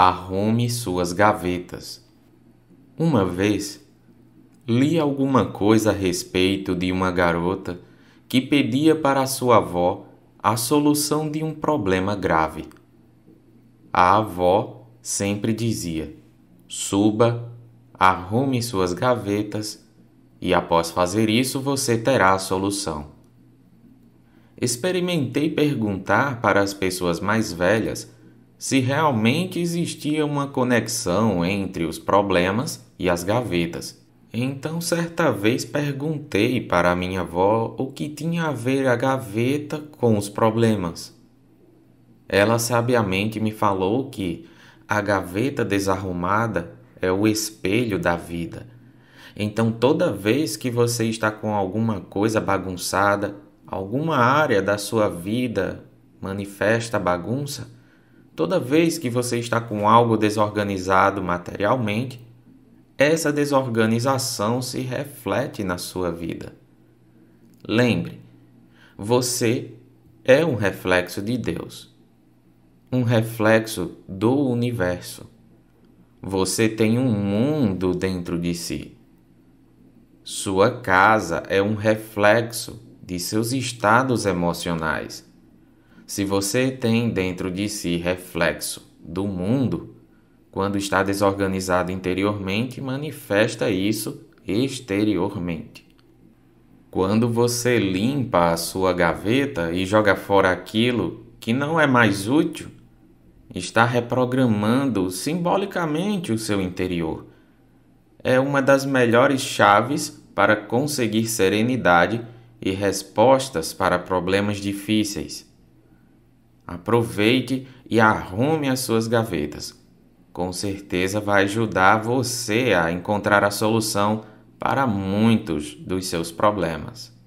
arrume suas gavetas. Uma vez li alguma coisa a respeito de uma garota que pedia para sua avó a solução de um problema grave. A avó sempre dizia: suba, arrume suas gavetas e após fazer isso você terá a solução. Experimentei perguntar para as pessoas mais velhas se realmente existia uma conexão entre os problemas e as gavetas. Então, certa vez perguntei para minha avó o que tinha a ver a gaveta com os problemas. Ela sabiamente me falou que a gaveta desarrumada é o espelho da vida. Então, toda vez que você está com alguma coisa bagunçada, alguma área da sua vida manifesta bagunça, Toda vez que você está com algo desorganizado materialmente, essa desorganização se reflete na sua vida. Lembre, você é um reflexo de Deus, um reflexo do universo. Você tem um mundo dentro de si. Sua casa é um reflexo de seus estados emocionais. Se você tem dentro de si reflexo do mundo, quando está desorganizado interiormente, manifesta isso exteriormente. Quando você limpa a sua gaveta e joga fora aquilo que não é mais útil, está reprogramando simbolicamente o seu interior. É uma das melhores chaves para conseguir serenidade e respostas para problemas difíceis. Aproveite e arrume as suas gavetas. Com certeza vai ajudar você a encontrar a solução para muitos dos seus problemas.